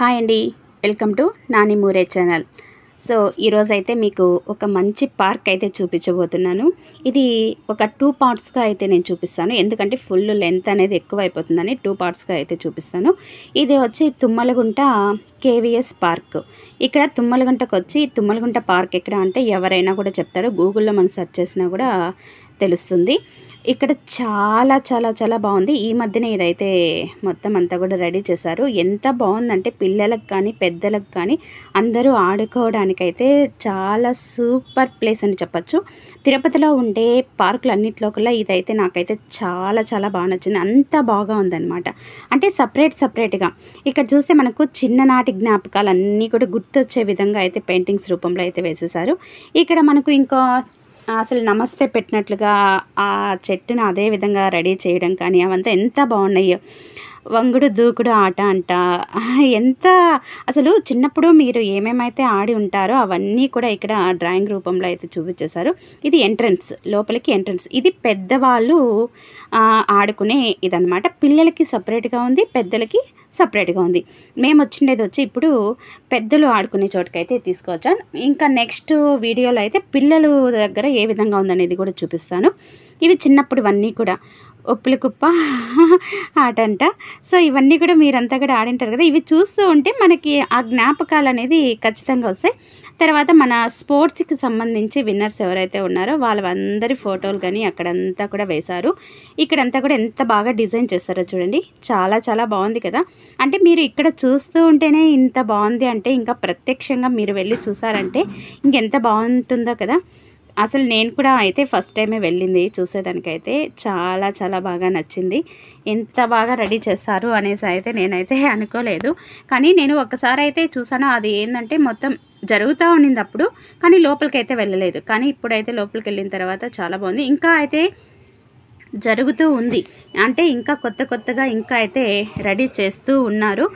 hi అండి welcome to Nani Moore channel so ఈరోజైతే మీకు ఒక మంచి పార్క్ అయితే చూపించబోతున్నాను ఇది ఒక టూ పార్ట్స్గా అయితే నేను చూపిస్తాను ఎందుకంటే ఫుల్ లెంత్ అనేది ఎక్కువ అయిపోతుందని టూ పార్ట్స్గా అయితే చూపిస్తాను ఇది వచ్చి తుమ్మలగుంట కేవీఎస్ పార్క్ ఇక్కడ తుమ్మలగుంటకు వచ్చి తుమ్మలగుంట పార్క్ ఎక్కడ అంటే ఎవరైనా కూడా చెప్తారు గూగుల్లో మనం సెర్చ్ చేసినా కూడా తెలుస్తుంది ఇక్కడ చాలా చాలా చాలా బాగుంది ఈ మధ్యన ఇదైతే మొత్తం అంతా కూడా రెడీ చేశారు ఎంత బాగుందంటే పిల్లలకు కానీ పెద్దలకు కానీ అందరూ ఆడుకోవడానికైతే చాలా సూపర్ ప్లేస్ అని చెప్పచ్చు తిరుపతిలో ఉండే పార్కులన్నింటిలో కల్లా ఇదైతే నాకైతే చాలా చాలా బాగా నచ్చింది అంత బాగా ఉందన్నమాట అంటే సపరేట్ సపరేట్గా ఇక్కడ చూస్తే మనకు చిన్ననాటి జ్ఞాపకాలు అన్నీ కూడా గుర్తొచ్చే విధంగా అయితే పెయింటింగ్స్ రూపంలో అయితే వేసేసారు ఇక్కడ మనకు ఇంకా అసలు నమస్తే పెట్టినట్లుగా ఆ చెట్టును అదే విధంగా రెడీ చేయడం కానీ అవంతా ఎంత బాగున్నాయో వంగుడు దూకుడు ఆట అంట ఎంత అసలు చిన్నప్పుడు మీరు ఏమేమైతే ఆడి ఉంటారో అవన్నీ కూడా ఇక్కడ డ్రాయింగ్ రూపంలో అయితే చూపించేశారు ఇది ఎంట్రన్స్ లోపలికి ఎంట్రన్స్ ఇది పెద్దవాళ్ళు ఆడుకునే ఇదనమాట పిల్లలకి సపరేట్గా ఉంది పెద్దలకి సపరేట్గా ఉంది మేము వచ్చిండేది వచ్చి ఇప్పుడు పెద్దలు ఆడుకునే చోటుకైతే తీసుకొచ్చాను ఇంకా నెక్స్ట్ వీడియోలో అయితే పిల్లల దగ్గర ఏ విధంగా ఉందనేది కూడా చూపిస్తాను ఇవి చిన్నప్పుడు ఇవన్నీ కూడా ఉప్పుల కుప్ప ఆట అంట సో ఇవన్నీ కూడా మీరంతా కూడా ఆడింటారు కదా ఇవి చూస్తూ ఉంటే మనకి ఆ జ్ఞాపకాలు అనేది ఖచ్చితంగా వస్తాయి తర్వాత మన స్పోర్ట్స్కి సంబంధించి విన్నర్స్ ఎవరైతే ఉన్నారో వాళ్ళందరి ఫోటోలు కానీ అక్కడంతా కూడా వేశారు ఇక్కడంతా కూడా ఎంత బాగా డిజైన్ చేస్తారో చూడండి చాలా చాలా బాగుంది కదా అంటే మీరు ఇక్కడ చూస్తూ ఉంటేనే ఇంత బాగుంది అంటే ఇంకా ప్రత్యక్షంగా మీరు వెళ్ళి చూసారంటే ఇంకెంత బాగుంటుందో కదా అసలు నేను కూడా అయితే ఫస్ట్ టైమే వెళ్ళింది చూసేదానికైతే చాలా చాలా బాగా నచ్చింది ఎంత బాగా రెడీ చేస్తారు అనేసి అయితే నేనైతే అనుకోలేదు కానీ నేను ఒకసారి అయితే చూసాను అది ఏంటంటే మొత్తం జరుగుతూ ఉండింది అప్పుడు కానీ లోపలికి అయితే వెళ్ళలేదు కానీ ఇప్పుడైతే లోపలికి వెళ్ళిన తర్వాత చాలా బాగుంది ఇంకా అయితే జరుగుతూ ఉంది అంటే ఇంకా కొత్త కొత్తగా ఇంకా అయితే రెడీ చేస్తూ ఉన్నారు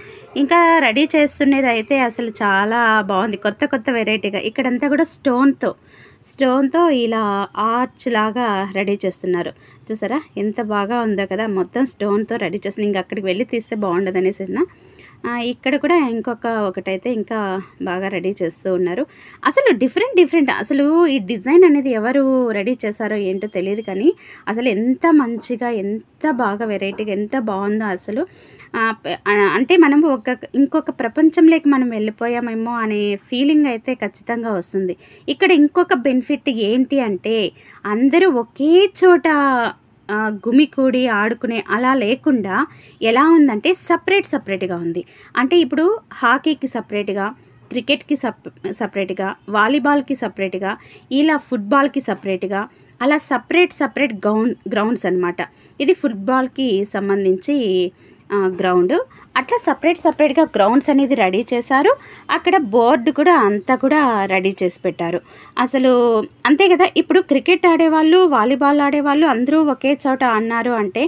ఇంకా రెడీ చేస్తున్నది అయితే అసలు చాలా బాగుంది కొత్త కొత్త వెరైటీగా ఇక్కడంతా కూడా స్టోన్తో స్టోన్తో ఇలా ఆర్చ్ లాగా రెడీ చేస్తున్నారు చూసారా ఎంత బాగా ఉందో కదా మొత్తం స్టోన్తో రెడీ చేస్తుంది ఇంకా అక్కడికి వెళ్ళి తీస్తే బాగుండదు అనేసి ఇక్కడ కూడా ఇంకొక ఒకటైతే ఇంకా బాగా రెడీ చేస్తూ ఉన్నారు అసలు డిఫరెంట్ డిఫరెంట్ అసలు ఈ డిజైన్ అనేది ఎవరు రెడీ చేశారో ఏంటో తెలియదు కానీ అసలు ఎంత మంచిగా ఎంత బాగా వెరైటీగా ఎంత బాగుందో అసలు అంటే మనం ఒక ఇంకొక ప్రపంచంలోకి మనం వెళ్ళిపోయామేమో అనే ఫీలింగ్ అయితే ఖచ్చితంగా వస్తుంది ఇక్కడ ఇంకొక బెనిఫిట్ ఏంటి అంటే అందరూ ఒకే చోట గుమికూడి ఆడుకునే అలా లేకుండా ఎలా ఉందంటే సపరేట్ సపరేట్గా ఉంది అంటే ఇప్పుడు హాకీకి సపరేట్గా క్రికెట్కి సప్ సపరేట్గా వాలీబాల్కి సపరేట్గా ఇలా ఫుట్బాల్కి సపరేట్గా అలా సపరేట్ సపరేట్ గ్రౌండ్ గ్రౌండ్స్ అనమాట ఇది ఫుట్బాల్కి సంబంధించి గ్రౌండ్ అట్లా సపరేట్ సపరేట్గా గ్రౌండ్స్ అనేది రెడీ చేశారు అక్కడ బోర్డు కూడా అంతా కూడా రెడీ చేసి పెట్టారు అసలు అంతే కదా ఇప్పుడు క్రికెట్ ఆడేవాళ్ళు వాలీబాల్ ఆడేవాళ్ళు అందరూ ఒకే చోట అన్నారు అంటే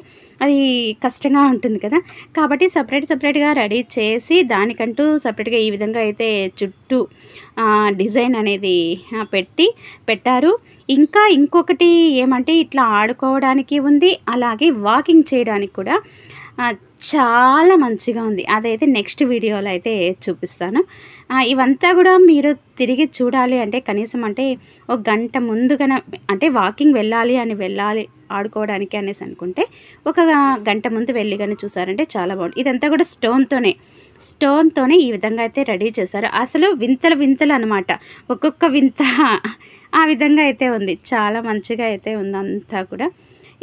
అది కష్టంగా ఉంటుంది కదా కాబట్టి సపరేట్ సపరేట్గా రెడీ చేసి దానికంటూ సపరేట్గా ఈ విధంగా అయితే చుట్టూ డిజైన్ అనేది పెట్టి పెట్టారు ఇంకా ఇంకొకటి ఏమంటే ఇట్లా ఆడుకోవడానికి ఉంది అలాగే వాకింగ్ చేయడానికి కూడా చాలా మంచిగా ఉంది అదైతే నెక్స్ట్ వీడియోలో అయితే చూపిస్తాను ఇవంతా కూడా మీరు తిరిగి చూడాలి అంటే కనీసం అంటే ఒక గంట ముందుగా అంటే వాకింగ్ వెళ్ళాలి అని వెళ్ళాలి ఆడుకోవడానికి అనేసి అనుకుంటే ఒక గంట ముందు వెళ్ళి కానీ చూసారంటే చాలా బాగుంది ఇదంతా కూడా స్టోన్తోనే స్టోన్తోనే ఈ విధంగా అయితే రెడీ చేశారు అసలు వింతలు వింతలు అనమాట ఒక్కొక్క వింత ఆ విధంగా అయితే ఉంది చాలా మంచిగా అయితే ఉంది అంతా కూడా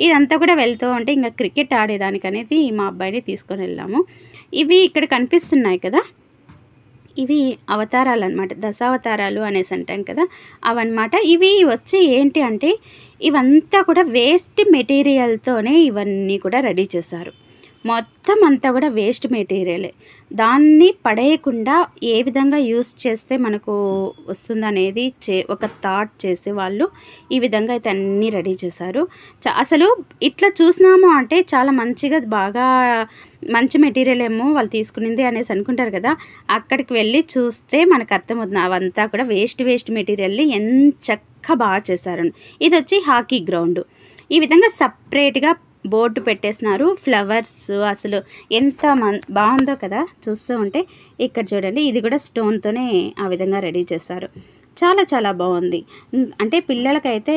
ఇదంతా కూడా వెళ్తూ ఉంటే ఇంకా క్రికెట్ ఆడేదానికనేది మా అబ్బాయిని తీసుకొని వెళ్ళాము ఇవి ఇక్కడ కనిపిస్తున్నాయి కదా ఇవి అవతారాలు అనమాట దశావతారాలు అనేసి అంటాం కదా అవన్నమాట ఇవి వచ్చి ఏంటి అంటే ఇవంతా కూడా వేస్ట్ మెటీరియల్తోనే ఇవన్నీ కూడా రెడీ చేశారు మొత్తం అంతా కూడా వేస్ట్ మెటీరియలే దాన్ని పడేయకుండా ఏ విధంగా యూస్ చేస్తే మనకు వస్తుందనేది చే ఒక థాట్ చేసి వాళ్ళు ఈ విధంగా అయితే అన్నీ రెడీ చేశారు అసలు ఇట్లా చూసినాము అంటే చాలా మంచిగా బాగా మంచి మెటీరియల్ ఏమో వాళ్ళు తీసుకునింది అనేసి అనుకుంటారు కదా అక్కడికి వెళ్ళి చూస్తే మనకు అర్థమవుతుంది అవంతా కూడా వేస్ట్ వేస్ట్ మెటీరియల్ని ఎంత బాగా చేశారని ఇది వచ్చి హాకీ గ్రౌండ్ ఈ విధంగా సపరేట్గా బోర్డు పెట్టేసినారు ఫ్లవర్స్ అసలు ఎంత మన్ బాగుందో కదా చూస్తూ ఉంటే ఇక్కడ చూడండి ఇది కూడా స్టోన్తోనే ఆ విధంగా రెడీ చేస్తారు చాలా చాలా బాగుంది అంటే పిల్లలకైతే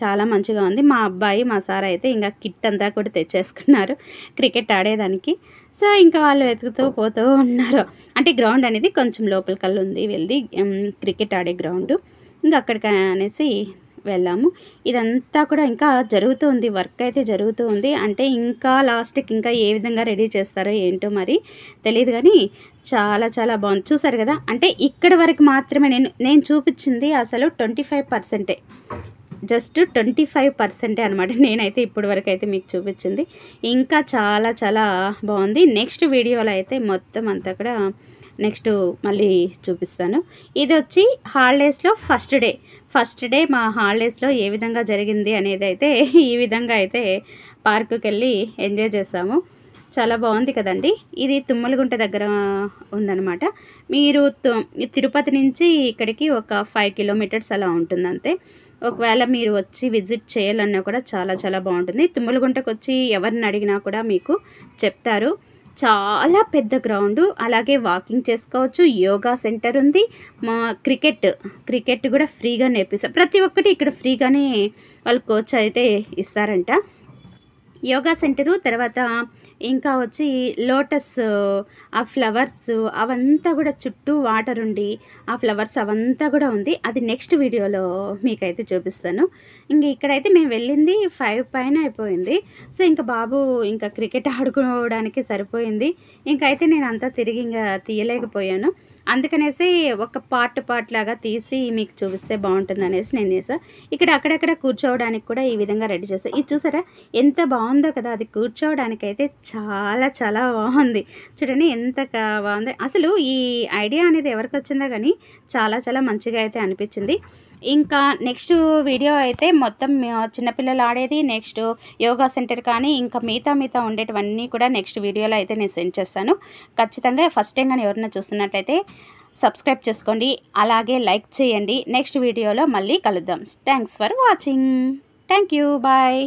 చాలా మంచిగా ఉంది మా అబ్బాయి మా సార్ అయితే ఇంకా కిట్ అంతా కూడా తెచ్చేసుకున్నారు క్రికెట్ ఆడేదానికి సో ఇంకా వాళ్ళు వెతుకుతూ పోతూ ఉన్నారు అంటే గ్రౌండ్ అనేది కొంచెం లోపలికల్లు ఉంది వెళ్ళి క్రికెట్ ఆడే గ్రౌండ్ ఇంకా అక్కడికి అనేసి వెళ్ళాము ఇదంతా కూడా ఇంకా జరుగుతుంది వర్క్ అయితే జరుగుతూ ఉంది అంటే ఇంకా లాస్ట్కి ఇంకా ఏ విధంగా రెడీ చేస్తారో ఏంటో మరి తెలియదు కానీ చాలా చాలా బాగుంది చూసారు కదా అంటే ఇక్కడ వరకు మాత్రమే నేను నేను చూపించింది అసలు ట్వంటీ ఫైవ్ పర్సెంటే జస్ట్ ట్వంటీ ఫైవ్ పర్సెంటే అనమాట నేనైతే ఇప్పటి వరకు అయితే మీకు చూపించింది ఇంకా చాలా చాలా బాగుంది నెక్స్ట్ వీడియోలో అయితే మొత్తం అంతా కూడా నెక్స్ట్ మళ్ళీ చూపిస్తాను ఇది వచ్చి హాలిడేస్లో ఫస్ట్ డే ఫస్ట్ డే మా హాలిడేస్లో ఏ విధంగా జరిగింది అనేది అయితే ఈ విధంగా అయితే పార్కుకి వెళ్ళి ఎంజాయ్ చేసాము చాలా బాగుంది కదండి ఇది తుమ్మలగుంట దగ్గర ఉందన్నమాట మీరు తిరుపతి నుంచి ఇక్కడికి ఒక ఫైవ్ కిలోమీటర్స్ అలా ఉంటుంది అంతే ఒకవేళ మీరు వచ్చి విజిట్ చేయాలన్నా కూడా చాలా చాలా బాగుంటుంది తుమ్మలగుంటకు వచ్చి ఎవరిని అడిగినా కూడా మీకు చెప్తారు చాలా పెద్ద గ్రౌండ్ అలాగే వాకింగ్ చేసుకోవచ్చు యోగా సెంటర్ ఉంది మా క్రికెట్ క్రికెట్ కూడా ఫ్రీగా నేర్పిస్తారు ప్రతి ఒక్కటి ఇక్కడ ఫ్రీగానే వాళ్ళు కోచ్ అయితే ఇస్తారంట యోగా సెంటరు తర్వాత ఇంకా వచ్చి లోటస్ ఆ ఫ్లవర్స్ అవంతా కూడా చుట్టూ వాటర్ ఉండి ఆ ఫ్లవర్స్ అవంతా కూడా ఉంది అది నెక్స్ట్ వీడియోలో మీకైతే చూపిస్తాను ఇంక ఇక్కడైతే మేము వెళ్ళింది ఫైవ్ పైన అయిపోయింది సో ఇంకా బాబు ఇంకా క్రికెట్ ఆడుకోవడానికి సరిపోయింది ఇంకైతే నేను అంతా తిరిగి ఇంకా తీయలేకపోయాను అందుకనేసి ఒక పార్ట్ పార్ట్ లాగా తీసి మీకు చూపిస్తే బాగుంటుంది అనేసి నేను చేసాను ఇక్కడ అక్కడక్కడ కూర్చోవడానికి కూడా ఈ విధంగా రెడీ చేస్తాను ఇది చూసారా ఎంత బాగుంది బాగుందో కదా అది కూర్చోవడానికైతే చాలా చాలా బాగుంది చూడండి ఎంత బాగుంది అసలు ఈ ఐడియా అనేది ఎవరికి వచ్చిందో కానీ చాలా చాలా మంచిగా అయితే అనిపించింది ఇంకా నెక్స్ట్ వీడియో అయితే మొత్తం చిన్నపిల్లలు ఆడేది నెక్స్ట్ యోగా సెంటర్ కానీ ఇంకా మిగతా మిగతా ఉండేటివన్నీ కూడా నెక్స్ట్ వీడియోలో అయితే నేను సెండ్ చేస్తాను ఖచ్చితంగా ఫస్ట్ టైం కానీ ఎవరైనా చూస్తున్నట్టయితే సబ్స్క్రైబ్ చేసుకోండి అలాగే లైక్ చేయండి నెక్స్ట్ వీడియోలో మళ్ళీ కలుద్దాం thanks for watching thank you bye